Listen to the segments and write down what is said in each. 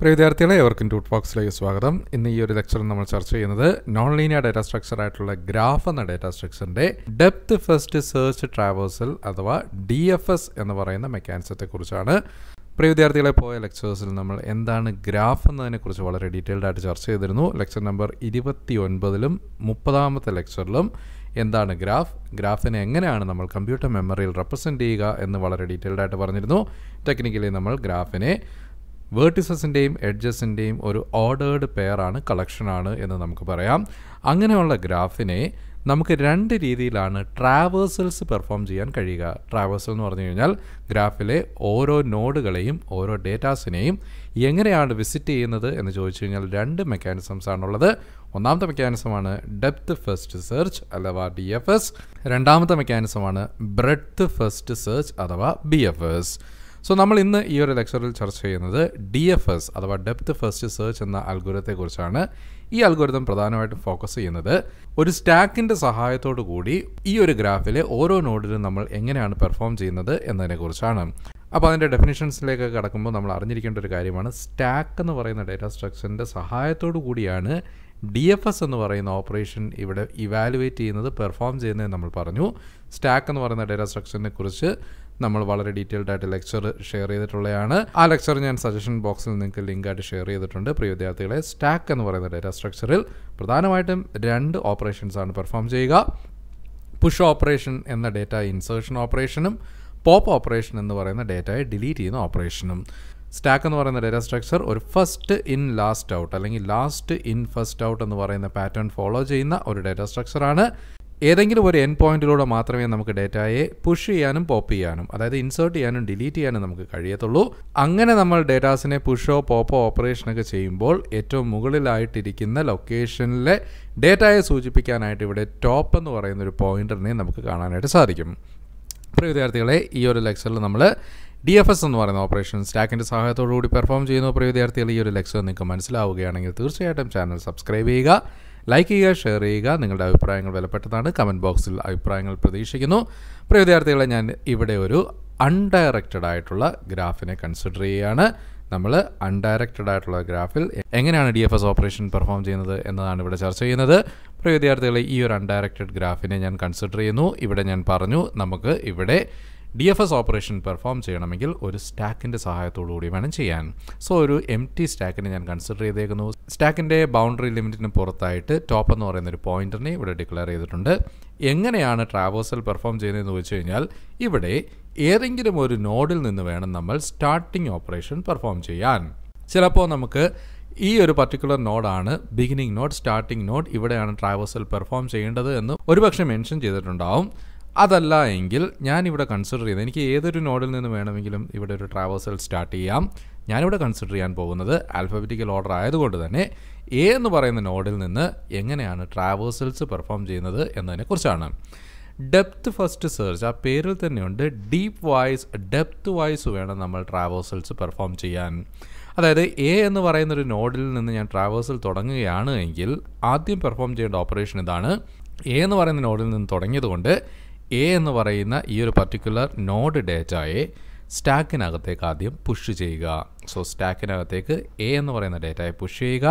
പ്രിയ വിദ്യാർത്ഥികളെ എവർക്കും ടൂട്ട് ബോക്സിലേക്ക് സ്വാഗതം ഇന്ന് ഈ ഒരു ലെക്ചറിൽ നമ്മൾ ചർച്ച ചെയ്യുന്നത് നോൺ ലീനിയർ ഡേറ്റാ സ്ട്രക്ചർ ആയിട്ടുള്ള ഗ്രാഫ് എന്ന ഡേറ്റാ സ്ട്രക്ചറിന്റെ ഡെപ്ത് ഫസ്റ്റ് സെർച്ച് ട്രാവേഴ്സൽ അഥവാ ഡി എഫ് എസ് എന്ന് പറയുന്ന കുറിച്ചാണ് പ്രിയ വിദ്യാർത്ഥികളെ പോയ ലെക്ചേഴ്സിൽ നമ്മൾ എന്താണ് ഗ്രാഫ് എന്നതിനെക്കുറിച്ച് വളരെ ഡീറ്റെയിൽഡ് ആയിട്ട് ചർച്ച ചെയ്തിരുന്നു ലെക്ചർ നമ്പർ ഇരുപത്തി ഒൻപതിലും മുപ്പതാമത്തെ ലെക്ചറിലും എന്താണ് ഗ്രാഫ് ഗ്രാഫിനെ എങ്ങനെയാണ് നമ്മൾ കമ്പ്യൂട്ടർ മെമ്മറിയിൽ റെപ്രസെൻ്റ് ചെയ്യുക എന്ന് വളരെ ഡീറ്റെയിൽഡ് ആയിട്ട് പറഞ്ഞിരുന്നു ടെക്നിക്കലി നമ്മൾ ഗ്രാഫിനെ വേർട്ടിസസിൻ്റെയും എഡ്ജസിൻ്റെയും ഒരു ഓർഡേർഡ് പെയറാണ് കളക്ഷനാണ് എന്ന് നമുക്ക് പറയാം അങ്ങനെയുള്ള ഗ്രാഫിനെ നമുക്ക് രണ്ട് രീതിയിലാണ് ട്രാവേഴ്സൽസ് പെർഫോം ചെയ്യാൻ കഴിയുക ട്രാവേഴ്സൽ എന്ന് പറഞ്ഞു കഴിഞ്ഞാൽ ഗ്രാഫിലെ ഓരോ നോഡുകളെയും ഓരോ ഡേറ്റാസിനെയും എങ്ങനെയാണ് വിസിറ്റ് ചെയ്യുന്നത് എന്ന് ചോദിച്ചു കഴിഞ്ഞാൽ രണ്ട് മെക്കാനിസംസ് ആണുള്ളത് ഒന്നാമത്തെ മെക്കാനിസമാണ് ഡെപ്ത് ഫസ്റ്റ് സെർച്ച് അഥവാ ഡി എഫ് എസ് രണ്ടാമത്തെ മെക്കാനിസമാണ് ബ്രെഡ്ത്ത് ഫസ്റ്റ് സെർച്ച് അഥവാ ബി എഫ് എസ് സോ നമ്മൾ ഇന്ന് ഈ ഒരു ലെക്ചറിൽ ചർച്ച ചെയ്യുന്നത് ഡി എഫ് എസ് അഥവാ ഡെപ്ത് ഫസ്റ്റ് സെർച്ച് എന്ന അൽഗുരത്തെക്കുറിച്ചാണ് ഈ അൽഗുരതം പ്രധാനമായിട്ടും ഫോക്കസ് ചെയ്യുന്നത് ഒരു സ്റ്റാക്കിൻ്റെ സഹായത്തോടു കൂടി ഈ ഒരു ഗ്രാഫിലെ ഓരോ നോഡിലും നമ്മൾ എങ്ങനെയാണ് പെർഫോം ചെയ്യുന്നത് എന്നതിനെക്കുറിച്ചാണ് അപ്പോൾ അതിൻ്റെ ഡെഫിനിഷൻസിലേക്ക് കടക്കുമ്പോൾ നമ്മൾ അറിഞ്ഞിരിക്കേണ്ട ഒരു കാര്യമാണ് സ്റ്റാക്ക് എന്ന് പറയുന്ന ഡേറ്റാ സ്ട്രക്ചറിൻ്റെ സഹായത്തോടു കൂടിയാണ് ഡി എഫ് എസ് എന്ന് പറയുന്ന ഓപ്പറേഷൻ ഇവിടെ ഇവാലുവേറ്റ് ചെയ്യുന്നത് പെർഫോം ചെയ്യുന്നത് നമ്മൾ പറഞ്ഞു സ്റ്റാക്ക് എന്ന് പറയുന്ന ഡേറ്റാ സ്ട്രക്ചറിനെ കുറിച്ച് നമ്മൾ വളരെ ഡീറ്റെയിൽഡ് ആയിട്ട് ലെക്ചർ ഷെയർ ചെയ്തിട്ടുള്ളതാണ് ആ ലെക്ചർ ഞാൻ സജഷൻ ബോക്സിൽ നിങ്ങൾക്ക് ലിങ്ക് ആയിട്ട് ഷെയർ ചെയ്തിട്ടുണ്ട് പ്രിയ വിദ്യാർത്ഥികളെ സ്റ്റാക്ക് എന്ന് പറയുന്ന ഡേറ്റ സ്ട്രക്ചറിൽ പ്രധാനമായിട്ടും രണ്ട് ഓപ്പറേഷൻസ് ആണ് പെർഫോം ചെയ്യുക പുഷ് ഓപ്പറേഷൻ എന്ന ഡേറ്റ ഇൻസേർഷൻ ഓപ്പറേഷനും പോപ്പ് ഓപ്പറേഷൻ എന്ന് പറയുന്ന ഡേറ്റയെ ഡിലീറ്റ് ചെയ്യുന്ന ഓപ്പറേഷനും സ്റ്റാക്ക് എന്ന് പറയുന്ന ഡേറ്റ സ്ട്രക്ചർ ഒരു ഫസ്റ്റ് ഇൻ ലാസ്റ്റ് ഔട്ട് അല്ലെങ്കിൽ ലാസ്റ്റ് ഇൻ ഫസ്റ്റ് ഔട്ട് എന്ന് പറയുന്ന പാറ്റേൺ ഫോളോ ചെയ്യുന്ന ഒരു ഡേറ്റ സ്ട്രക്ചറാണ് ഏതെങ്കിലും ഒരു എൻ പോയിന്റിലൂടെ മാത്രമേ നമുക്ക് ഡേറ്റയെ പുഷ് ചെയ്യാനും പോപ്പ് ചെയ്യാനും അതായത് ഇൻസേർട്ട് ചെയ്യാനും ഡിലീറ്റ് ചെയ്യാനും നമുക്ക് കഴിയത്തുള്ളൂ അങ്ങനെ നമ്മൾ ഡേറ്റാസിനെ പുഷോ പോപ്പോ ഓപ്പറേഷനൊക്കെ ചെയ്യുമ്പോൾ ഏറ്റവും മുകളിലായിട്ടിരിക്കുന്ന ലൊക്കേഷനിലെ ഡേറ്റയെ സൂചിപ്പിക്കാനായിട്ട് ഇവിടെ ടോപ്പ് എന്ന് പറയുന്ന ഒരു പോയിന്ററിനെ നമുക്ക് കാണാനായിട്ട് സാധിക്കും പ്രിയ വിദ്യാർത്ഥികളെ ഈ ഒരു ലെക്ചറിൽ നമ്മൾ ഡി എഫ് എസ് എന്ന് പറയുന്ന ഓപ്പറേഷൻ സ്റ്റാക്കിൻ്റെ സഹായത്തോടു കൂടി പെർഫോം ചെയ്യുന്ന പ്രിയ വിദ്യാർത്ഥികൾ ഈ ഒരു ലെക്ചർ നിങ്ങൾക്ക് മനസ്സിലാവുകയാണെങ്കിൽ തീർച്ചയായിട്ടും ചാനൽ സബ്സ്ക്രൈബ് ചെയ്യുക ലൈക്ക് ചെയ്യുക ഷെയർ ചെയ്യുക നിങ്ങളുടെ അഭിപ്രായങ്ങൾ വിലപ്പെട്ടതാണ് കമൻറ്റ് ബോക്സിൽ അഭിപ്രായങ്ങൾ പ്രതീക്ഷിക്കുന്നു പ്രിയ വിദ്യാർത്ഥികളെ ഞാൻ ഇവിടെ ഒരു അൺഡയറക്റ്റഡ് ആയിട്ടുള്ള ഗ്രാഫിനെ കൺസിഡർ ചെയ്യുകയാണ് നമ്മൾ അൺഡയറക്റ്റഡ് ആയിട്ടുള്ള ഗ്രാഫിൽ എങ്ങനെയാണ് D F S operation perform ചെയ്യുന്നത് എന്നതാണ് ഇവിടെ ചർച്ച ചെയ്യുന്നത് പ്രിയ വിദ്യാർത്ഥികളെ ഈ ഒരു അൺഡയറക്റ്റഡ് ഗ്രാഫിനെ ഞാൻ കൺസിഡർ ചെയ്യുന്നു ഇവിടെ ഞാൻ പറഞ്ഞു നമുക്ക് ഇവിടെ D F S operation perform ചെയ്യണമെങ്കിൽ ഒരു സ്റ്റാക്കിൻ്റെ സഹായത്തോടു കൂടി വേണം ചെയ്യാൻ സോ ഒരു എം ടി സ്റ്റാക്കിനെ ഞാൻ കൺസിഡർ ചെയ്തേക്കുന്നു സ്റ്റാക്കിൻ്റെ ബൗണ്ടറി ലിമിറ്റിന് പുറത്തായിട്ട് ടോപ്പ് എന്ന് പറയുന്ന ഒരു പോയിന്ററിനെ ഇവിടെ ഡിക്ലെയർ ചെയ്തിട്ടുണ്ട് എങ്ങനെയാണ് ട്രാവേഴ്സൽ പെർഫോം ചെയ്യുന്നതെന്ന് ചോദിച്ചു കഴിഞ്ഞാൽ ഇവിടെ ഏതെങ്കിലും ഒരു നോഡിൽ നിന്ന് വേണം നമ്മൾ സ്റ്റാർട്ടിംഗ് ഓപ്പറേഷൻ പെർഫോം ചെയ്യാൻ ചിലപ്പോൾ നമുക്ക് ഈ ഒരു പർട്ടിക്കുലർ നോഡാണ് ബിഗിനിങ് നോഡ് സ്റ്റാർട്ടിംഗ് നോഡ് ഇവിടെയാണ് ട്രാവേഴ്സൽ പെർഫോം ചെയ്യേണ്ടത് എന്ന് ഒരുപക്ഷെ മെൻഷൻ ചെയ്തിട്ടുണ്ടാവും അതല്ല എങ്കിൽ ഞാനിവിടെ കൺസിഡർ ചെയ്ത് എനിക്ക് ഏതൊരു നോഡിൽ നിന്ന് വേണമെങ്കിലും ഇവിടെ ഒരു ട്രാവേഴ്സൽ സ്റ്റാർട്ട് ചെയ്യാം ഞാനിവിടെ കൺസിഡർ ചെയ്യാൻ പോകുന്നത് ആൽഫബറ്റിക്കൽ ഓർഡർ ആയതുകൊണ്ട് തന്നെ എ എന്ന് പറയുന്ന നോഡിൽ നിന്ന് എങ്ങനെയാണ് ട്രാവേഴ്സൽസ് പെർഫോം ചെയ്യുന്നത് എന്നതിനെക്കുറിച്ചാണ് ഡെപ്ത് ഫസ്റ്റ് സെർച്ച് ആ പേരിൽ തന്നെയുണ്ട് ഡീപ്പ് വോയിസ് ഡെപ്ത് വോയിസ് വേണം നമ്മൾ ട്രാവേഴ്സൽസ് പെർഫോം ചെയ്യാൻ അതായത് എ എന്ന് പറയുന്നൊരു നോഡിൽ നിന്ന് ഞാൻ ട്രാവേഴ്സൽ തുടങ്ങുകയാണ് എങ്കിൽ ആദ്യം പെർഫോം ചെയ്യേണ്ട ഓപ്പറേഷൻ ഇതാണ് എ എന്ന് പറയുന്ന നോഡിൽ നിന്ന് തുടങ്ങിയതുകൊണ്ട് എ എന്ന് പറയുന്ന ഈ ഒരു പർട്ടിക്കുലർ നോഡ് ഡേറ്റയെ സ്റ്റാക്കിനകത്തേക്ക് ആദ്യം പുഷ് ചെയ്യുക സോ സ്റ്റാക്കിനകത്തേക്ക് എ എന്ന് പറയുന്ന ഡേറ്റയെ പുഷ് ചെയ്യുക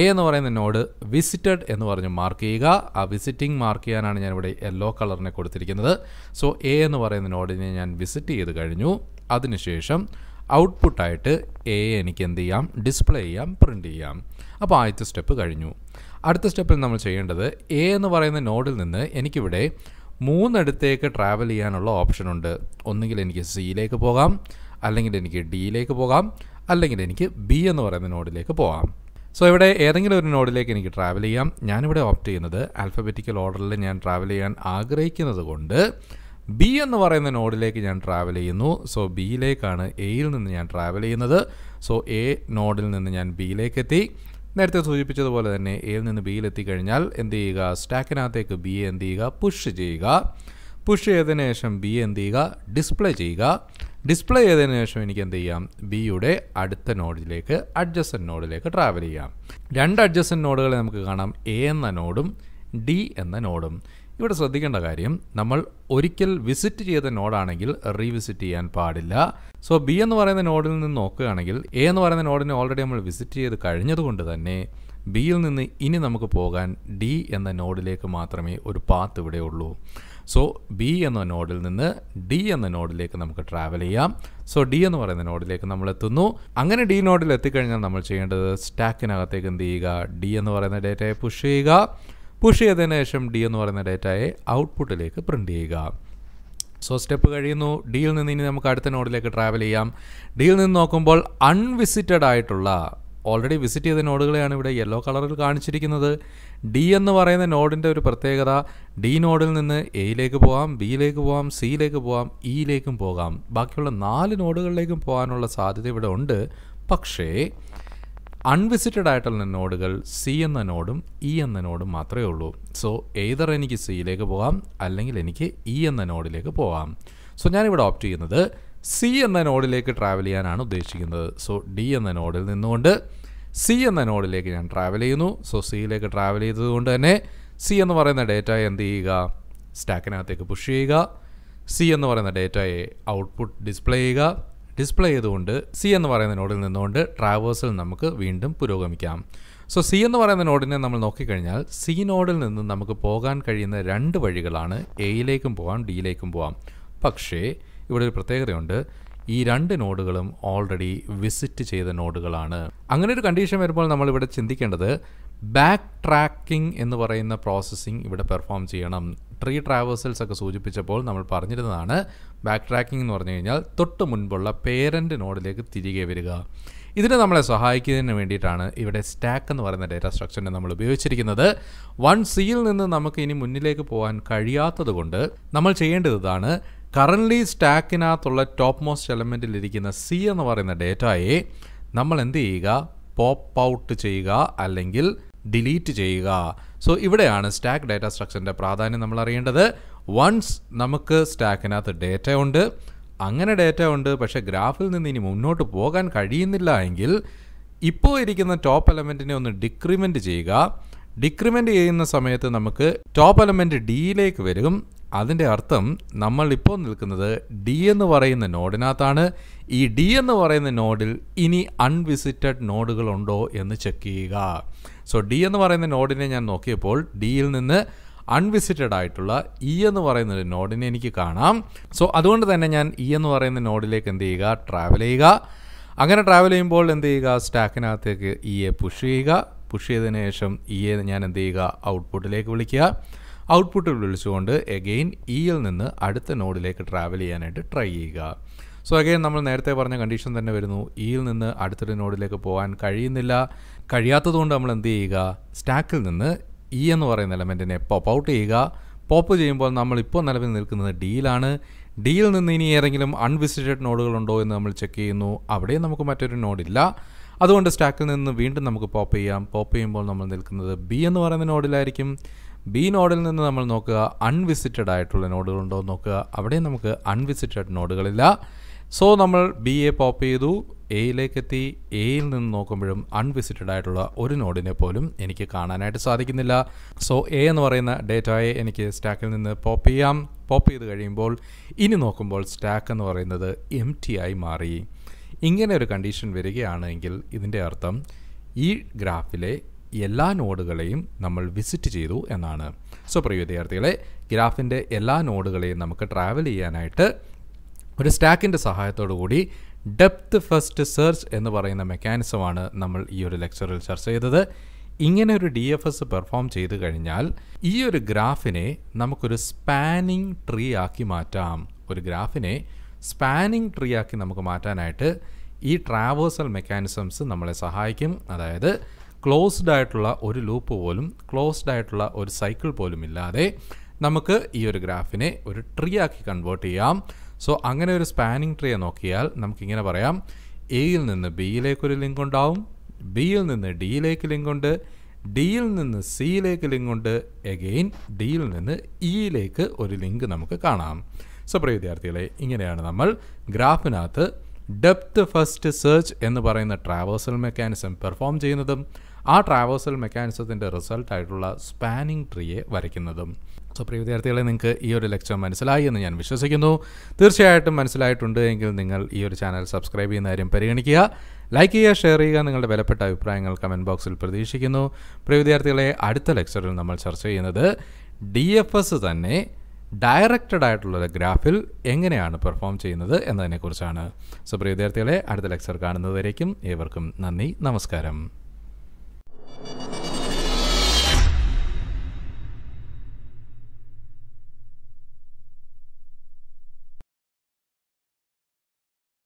എ എന്ന് പറയുന്ന നോഡ് വിസിറ്റഡ് എന്ന് പറഞ്ഞ് മാർക്ക് ചെയ്യുക ആ വിസിറ്റിംഗ് മാർക്ക് ചെയ്യാനാണ് ഞാനിവിടെ യെല്ലോ കളറിനെ കൊടുത്തിരിക്കുന്നത് സോ എ എന്ന് പറയുന്ന നോഡിനെ ഞാൻ വിസിറ്റ് ചെയ്ത് കഴിഞ്ഞു അതിനുശേഷം ഔട്ട്പുട്ടായിട്ട് എ എനിക്ക് എന്ത് ചെയ്യാം ഡിസ്പ്ലേ ചെയ്യാം പ്രിൻ്റ് ചെയ്യാം അപ്പോൾ ആദ്യത്തെ സ്റ്റെപ്പ് കഴിഞ്ഞു അടുത്ത സ്റ്റെപ്പിൽ നമ്മൾ ചെയ്യേണ്ടത് എ എന്ന് പറയുന്ന നോഡിൽ നിന്ന് എനിക്കിവിടെ മൂന്നിടത്തേക്ക് ട്രാവൽ ചെയ്യാനുള്ള ഓപ്ഷൻ ഉണ്ട് ഒന്നുകിൽ എനിക്ക് സിയിലേക്ക് പോകാം അല്ലെങ്കിൽ എനിക്ക് ഡിയിലേക്ക് പോകാം അല്ലെങ്കിൽ എനിക്ക് ബി എന്ന് പറയുന്ന നോഡിലേക്ക് പോകാം സോ ഇവിടെ ഏതെങ്കിലും ഒരു നോഡിലേക്ക് എനിക്ക് ട്രാവൽ ചെയ്യാം ഞാനിവിടെ ഓപ്റ്റ് ചെയ്യുന്നത് ആൽഫബറ്റിക്കൽ ഓർഡറിൽ ഞാൻ ട്രാവൽ ചെയ്യാൻ ആഗ്രഹിക്കുന്നത് കൊണ്ട് ബി എന്ന് പറയുന്ന നോഡിലേക്ക് ഞാൻ ട്രാവൽ ചെയ്യുന്നു സോ ബിയിലേക്കാണ് എയിൽ നിന്ന് ഞാൻ ട്രാവൽ ചെയ്യുന്നത് സോ എ നോഡിൽ നിന്ന് ഞാൻ ബിയിലേക്ക് എത്തി നേരത്തെ സൂചിപ്പിച്ചതുപോലെ തന്നെ എയിൽ നിന്ന് ബിയിൽ എത്തിക്കഴിഞ്ഞാൽ എന്ത് ചെയ്യുക സ്റ്റാക്കിനകത്തേക്ക് ബി എന്ത് ചെയ്യുക പുഷ് ചെയ്യുക പുഷ് ചെയ്തതിനു ശേഷം ബി എന്ത് ചെയ്യുക ഡിസ്പ്ലേ ചെയ്യുക ഡിസ്പ്ലേ ചെയ്തതിനു ശേഷം എനിക്ക് എന്ത് ചെയ്യാം ബിയുടെ അടുത്ത നോഡിലേക്ക് അഡ്ജസ്റ്റൻ നോഡിലേക്ക് ട്രാവൽ ചെയ്യാം രണ്ട് അഡ്ജസ്റ്റൻ നോഡുകളെ നമുക്ക് കാണാം എ എന്ന നോഡും ഡി എന്ന നോഡും ഇവിടെ ശ്രദ്ധിക്കേണ്ട കാര്യം നമ്മൾ ഒരിക്കൽ വിസിറ്റ് ചെയ്ത നോഡാണെങ്കിൽ റീവിസിറ്റ് ചെയ്യാൻ പാടില്ല സോ ബി എന്ന് പറയുന്ന നോഡിൽ നിന്ന് നോക്കുകയാണെങ്കിൽ എ എന്ന് പറയുന്ന നോഡിനെ ഓൾറെഡി നമ്മൾ വിസിറ്റ് ചെയ്ത് കഴിഞ്ഞതുകൊണ്ട് തന്നെ ബിയിൽ നിന്ന് ഇനി നമുക്ക് പോകാൻ ഡി എന്ന നോഡിലേക്ക് മാത്രമേ ഒരു പാത്ത് ഇവിടെ ഉള്ളൂ സോ ബി എന്ന നോഡിൽ നിന്ന് ഡി എന്ന നോഡിലേക്ക് നമുക്ക് ട്രാവൽ ചെയ്യാം സോ ഡി എന്ന് പറയുന്ന നോഡിലേക്ക് നമ്മൾ എത്തുന്നു അങ്ങനെ ഡി നോഡിൽ എത്തിക്കഴിഞ്ഞാൽ നമ്മൾ ചെയ്യേണ്ടത് സ്റ്റാക്കിനകത്തേക്ക് എന്ത് ചെയ്യുക ഡി എന്ന് പറയുന്ന ഡേറ്റയെ പുഷ് ചെയ്യുക പുഷ് ചെയ്തതിന് ശേഷം ഡി എന്ന് പറയുന്ന ഡേറ്റയെ ഔട്ട്പുട്ടിലേക്ക് പ്രിൻറ്റ് ചെയ്യുക സോ സ്റ്റെപ്പ് കഴിയുന്നു ഡിയിൽ നിന്ന് ഇനി നമുക്ക് അടുത്ത നോഡിലേക്ക് ട്രാവൽ ചെയ്യാം ഡിയിൽ നിന്ന് നോക്കുമ്പോൾ അൺവിസിറ്റഡ് ആയിട്ടുള്ള ഓൾറെഡി വിസിറ്റ് ചെയ്ത നോഡുകളെയാണ് ഇവിടെ യെല്ലോ കളറിൽ കാണിച്ചിരിക്കുന്നത് ഡി എന്ന് പറയുന്ന നോഡിൻ്റെ ഒരു പ്രത്യേകത ഡി നോഡിൽ നിന്ന് എയിലേക്ക് പോകാം ബിയിലേക്ക് പോകാം സിയിലേക്ക് പോകാം ഇയിലേക്കും e പോകാം ബാക്കിയുള്ള നാല് നോഡുകളിലേക്കും പോകാനുള്ള സാധ്യത ഇവിടെ ഉണ്ട് പക്ഷേ അൺവിസിറ്റഡ് ആയിട്ടുള്ള നോഡുകൾ സി എന്ന നോഡും ഇ e എന്ന നോഡും മാത്രമേ ഉള്ളൂ സോ ഏതർ എനിക്ക് സിയിലേക്ക് പോകാം അല്ലെങ്കിൽ എനിക്ക് ഇ e എന്ന നോഡിലേക്ക് പോകാം സോ ഞാനിവിടെ ഓപ്റ്റ് ചെയ്യുന്നത് സി എന്ന നോഡിലേക്ക് ട്രാവൽ ചെയ്യാനാണ് ഉദ്ദേശിക്കുന്നത് സോ ഡി എന്ന നോഡിൽ നിന്നുകൊണ്ട് സി എന്ന നോഡിലേക്ക് ഞാൻ ട്രാവൽ ചെയ്യുന്നു സോ സിയിലേക്ക് ട്രാവൽ ചെയ്തതുകൊണ്ട് തന്നെ സി എന്ന് പറയുന്ന ഡേറ്റ എന്ത് ചെയ്യുക സ്റ്റാക്കിനകത്തേക്ക് പുഷ് ചെയ്യുക സി എന്ന് പറയുന്ന ഡേറ്റയെ ഔട്ട്പുട്ട് ഡിസ്പ്ലേ ചെയ്യുക ഡിസ്പ്ലേ ചെയ്തുകൊണ്ട് സി എന്ന് പറയുന്ന നോഡിൽ നിന്നുകൊണ്ട് ട്രാവേഴ്സിൽ നമുക്ക് വീണ്ടും പുരോഗമിക്കാം സോ സി എന്ന് പറയുന്ന നോഡിനെ നമ്മൾ നോക്കിക്കഴിഞ്ഞാൽ സി നോഡിൽ നിന്ന് നമുക്ക് പോകാൻ കഴിയുന്ന രണ്ട് വഴികളാണ് എയിലേക്കും പോകാം ഡിയിലേക്കും പോകാം പക്ഷേ ഇവിടെ ഒരു പ്രത്യേകതയുണ്ട് ഈ രണ്ട് നോഡുകളും ഓൾറെഡി വിസിറ്റ് ചെയ്ത നോഡുകളാണ് അങ്ങനെ ഒരു കണ്ടീഷൻ വരുമ്പോൾ നമ്മൾ ഇവിടെ ചിന്തിക്കേണ്ടത് ബാക്ക് ട്രാക്കിംഗ് എന്ന് പറയുന്ന പ്രോസസ്സിംഗ് ഇവിടെ പെർഫോം ചെയ്യണം ട്രീ ട്രാവേഴ്സൽസ് ഒക്കെ സൂചിപ്പിച്ചപ്പോൾ നമ്മൾ പറഞ്ഞിരുന്നതാണ് ബാക്ക് ട്രാക്കിംഗ് എന്ന് പറഞ്ഞു കഴിഞ്ഞാൽ തൊട്ട് മുൻപുള്ള പേരൻ്റ് നോഡിലേക്ക് തിരികെ വരിക ഇതിനെ നമ്മളെ സഹായിക്കുന്നതിന് വേണ്ടിയിട്ടാണ് ഇവിടെ സ്റ്റാക്ക് എന്ന് പറയുന്ന ഡേറ്റ സ്ട്രക്ചറിനെ നമ്മൾ ഉപയോഗിച്ചിരിക്കുന്നത് വൺ സിയിൽ നിന്ന് നമുക്ക് ഇനി മുന്നിലേക്ക് പോകാൻ കഴിയാത്തത് കൊണ്ട് നമ്മൾ ചെയ്യേണ്ടതാണ് കറൻ്റ്ലി സ്റ്റാക്കിനകത്തുള്ള ടോപ്പ് മോസ്റ്റ് എലമെൻറ്റിൽ ഇരിക്കുന്ന സി എന്ന് പറയുന്ന ഡേറ്റയെ നമ്മൾ എന്ത് ചെയ്യുക പോപ്പ് ഔട്ട് ചെയ്യുക അല്ലെങ്കിൽ ഡിലീറ്റ് ചെയ്യുക സോ ഇവിടെയാണ് സ്റ്റാക്ക് ഡാറ്റ സ്ട്രക്ചറിൻ്റെ പ്രാധാന്യം നമ്മൾ അറിയേണ്ടത് വൺസ് നമുക്ക് സ്റ്റാക്കിനകത്ത് ഡേറ്റ ഉണ്ട് അങ്ങനെ ഡേറ്റ ഉണ്ട് പക്ഷേ ഗ്രാഫിൽ നിന്ന് ഇനി മുന്നോട്ട് പോകാൻ കഴിയുന്നില്ല എങ്കിൽ ഇപ്പോൾ ഇരിക്കുന്ന ടോപ്പ് എലമെൻറ്റിനെ ഒന്ന് ഡിക്രിമെൻറ്റ് ചെയ്യുക ഡിക്രിമെൻറ്റ് ചെയ്യുന്ന സമയത്ത് നമുക്ക് ടോപ്പ് എലമെൻറ്റ് ഡിയിലേക്ക് വരും അതിൻ്റെ അർത്ഥം നമ്മൾ ഇപ്പോൾ നിൽക്കുന്നത് ഡി എന്ന് പറയുന്ന നോഡിനകത്താണ് ഈ ഡി എന്ന് പറയുന്ന നോഡിൽ ഇനി അൺവിസിറ്റഡ് നോഡുകളുണ്ടോ എന്ന് ചെക്ക് ചെയ്യുക സോ ഡി എന്ന് പറയുന്ന നോഡിനെ ഞാൻ നോക്കിയപ്പോൾ ഡിയിൽ നിന്ന് അൺവിസിറ്റഡ് ആയിട്ടുള്ള ഇ e എന്ന് പറയുന്ന ഒരു നോഡിനെ എനിക്ക് കാണാം സോ അതുകൊണ്ട് തന്നെ ഞാൻ ഇ e എന്ന് പറയുന്ന നോഡിലേക്ക് എന്ത് ചെയ്യുക ട്രാവൽ ചെയ്യുക അങ്ങനെ ട്രാവൽ ചെയ്യുമ്പോൾ എന്ത് ചെയ്യുക സ്റ്റാക്കിനകത്തേക്ക് ഇ e എ പുഷ് ചെയ്യുക പുഷ് ചെയ്തതിന് ശേഷം ഇ എ ഞാൻ എന്ത് ചെയ്യുക ഔട്ട്പുട്ടിലേക്ക് വിളിക്കുക ഔട്ട്പുട്ട് വിളിച്ചുകൊണ്ട് എഗെയിൻ ഇയിൽ e നിന്ന് അടുത്ത നോഡിലേക്ക് ട്രാവൽ ചെയ്യാനായിട്ട് ട്രൈ ചെയ്യുക സോ അഗെയിൻ നമ്മൾ നേരത്തെ പറഞ്ഞ കണ്ടീഷൻ തന്നെ വരുന്നു ഇയിൽ e നിന്ന് അടുത്തൊരു നോഡിലേക്ക് പോകാൻ കഴിയുന്നില്ല കഴിയാത്തതുകൊണ്ട് നമ്മൾ എന്ത് ചെയ്യുക സ്റ്റാക്കിൽ നിന്ന് ഇ e എന്ന് പറയുന്ന എലമെൻറ്റിനെ പോപ്പ് ഔട്ട് ചെയ്യുക പോപ്പ് ചെയ്യുമ്പോൾ നമ്മൾ ഇപ്പോൾ നിലവിൽ നിൽക്കുന്നത് ഡിയിലാണ് ഡിയിൽ നിന്ന് ഇനി ഏതെങ്കിലും അൺവിസിറ്റഡ് നോഡുകളുണ്ടോ എന്ന് നമ്മൾ ചെക്ക് ചെയ്യുന്നു അവിടെയും നമുക്ക് മറ്റൊരു നോഡില്ല അതുകൊണ്ട് സ്റ്റാക്കിൽ നിന്ന് വീണ്ടും നമുക്ക് പോപ്പ് ചെയ്യാം പോപ്പ് ചെയ്യുമ്പോൾ നമ്മൾ നിൽക്കുന്നത് ബി എന്ന് പറയുന്ന നോഡിലായിരിക്കും ബി നോഡിൽ നിന്ന് നമ്മൾ നോക്കുക അൺവിസിറ്റഡ് ആയിട്ടുള്ള നോഡുകൾ ഉണ്ടോ എന്ന് നോക്കുക അവിടെ നമുക്ക് അൺവിസിറ്റഡ് നോഡുകളില്ല സോ നമ്മൾ ബി എ പോപ്പ് ചെയ്തു എയിലേക്ക് എത്തി എയിൽ നിന്ന് നോക്കുമ്പോഴും അൺവിസിറ്റഡ് ആയിട്ടുള്ള ഒരു നോഡിനെ പോലും എനിക്ക് കാണാനായിട്ട് സാധിക്കുന്നില്ല സോ എ എന്ന് പറയുന്ന ഡേറ്റയെ എനിക്ക് സ്റ്റാക്കിൽ നിന്ന് പോപ്പ് ചെയ്യാം പോപ്പ് ചെയ്ത് കഴിയുമ്പോൾ ഇനി നോക്കുമ്പോൾ സ്റ്റാക്ക് എന്ന് പറയുന്നത് എം ആയി മാറി ഇങ്ങനെ ഒരു കണ്ടീഷൻ വരികയാണെങ്കിൽ ഇതിൻ്റെ അർത്ഥം ഈ ഗ്രാഫിലെ എല്ലാ നോഡുകളെയും നമ്മൾ വിസിറ്റ് ചെയ്തു എന്നാണ് സോ പ്രിയ വിദ്യാർത്ഥികളെ ഗ്രാഫിൻ്റെ എല്ലാ നോഡുകളെയും നമുക്ക് ട്രാവൽ ചെയ്യാനായിട്ട് ഒരു സ്റ്റാക്കിൻ്റെ കൂടി ഡെപ്ത് ഫസ്റ്റ് സെർച്ച് എന്ന് പറയുന്ന മെക്കാനിസമാണ് നമ്മൾ ഈ ഒരു ലെക്ചറിൽ ചർച്ച ചെയ്തത് ഇങ്ങനെ ഒരു ഡി എഫ് എസ് പെർഫോം ചെയ്ത് കഴിഞ്ഞാൽ ഈ ഒരു ഗ്രാഫിനെ നമുക്കൊരു സ്പാനിങ് ട്രീ ആക്കി മാറ്റാം ഒരു ഗ്രാഫിനെ സ്പാനിങ് ട്രീ ആക്കി നമുക്ക് മാറ്റാനായിട്ട് ഈ ട്രാവേഴ്സൽ മെക്കാനിസംസ് നമ്മളെ സഹായിക്കും അതായത് ക്ലോസ്ഡ് ആയിട്ടുള്ള ഒരു ലൂപ്പ് പോലും ക്ലോസ്ഡ് ആയിട്ടുള്ള ഒരു സൈക്കിൾ പോലും ഇല്ലാതെ നമുക്ക് ഈ ഒരു ഗ്രാഫിനെ ഒരു ട്രീ ആക്കി കൺവേർട്ട് ചെയ്യാം സോ അങ്ങനെ ഒരു സ്പാനിങ് ട്രീയെ നോക്കിയാൽ നമുക്കിങ്ങനെ പറയാം എയിൽ നിന്ന് ബിയിലേക്കൊരു ലിങ്ക് ഉണ്ടാവും ബിയിൽ നിന്ന് ഡിയിലേക്ക് ലിങ്ക് ഉണ്ട് ഡിയിൽ നിന്ന് സിയിലേക്ക് ലിങ്ക് ഉണ്ട് എഗെയിൻ ഡിയിൽ നിന്ന് ഇയിലേക്ക് e ഒരു ലിങ്ക് നമുക്ക് കാണാം സോ പ്രിയ വിദ്യാർത്ഥികളെ ഇങ്ങനെയാണ് നമ്മൾ ഗ്രാഫിനകത്ത് ഡെപ്ത് ഫസ്റ്റ് സെർച്ച് എന്ന് പറയുന്ന ട്രാവേഴ്സൽ മെക്കാനിസം പെർഫോം ചെയ്യുന്നതും ആ ട്രാവേഴ്സൽ മെക്കാനിസത്തിൻ്റെ റിസൾട്ടായിട്ടുള്ള സ്പാനിങ് ട്രീയെ വരയ്ക്കുന്നതും സോ പ്രിയ വിദ്യാർത്ഥികളെ നിങ്ങൾക്ക് ഈ ഒരു ലെക്ചർ മനസ്സിലായി എന്ന് ഞാൻ വിശ്വസിക്കുന്നു തീർച്ചയായിട്ടും മനസ്സിലായിട്ടുണ്ട് എങ്കിൽ നിങ്ങൾ ഈ ഒരു ചാനൽ സബ്സ്ക്രൈബ് ചെയ്യുന്ന കാര്യം പരിഗണിക്കുക ലൈക്ക് ചെയ്യുക ഷെയർ ചെയ്യുക നിങ്ങളുടെ വിലപ്പെട്ട അഭിപ്രായങ്ങൾ കമൻറ്റ് ബോക്സിൽ പ്രതീക്ഷിക്കുന്നു പ്രിയ വിദ്യാർത്ഥികളെ അടുത്ത ലെക്ചറിൽ നമ്മൾ ചർച്ച ചെയ്യുന്നത് ഡി എഫ് എസ് തന്നെ ഡയറക്റ്റഡ് ആയിട്ടുള്ള ഗ്രാഫിൽ എങ്ങനെയാണ് പെർഫോം ചെയ്യുന്നത് എന്നതിനെക്കുറിച്ചാണ് സോ പ്രിയ വിദ്യാർത്ഥികളെ അടുത്ത ലെക്ചർ കാണുന്നതുവരേക്കും ഏവർക്കും നന്ദി നമസ്കാരം thank you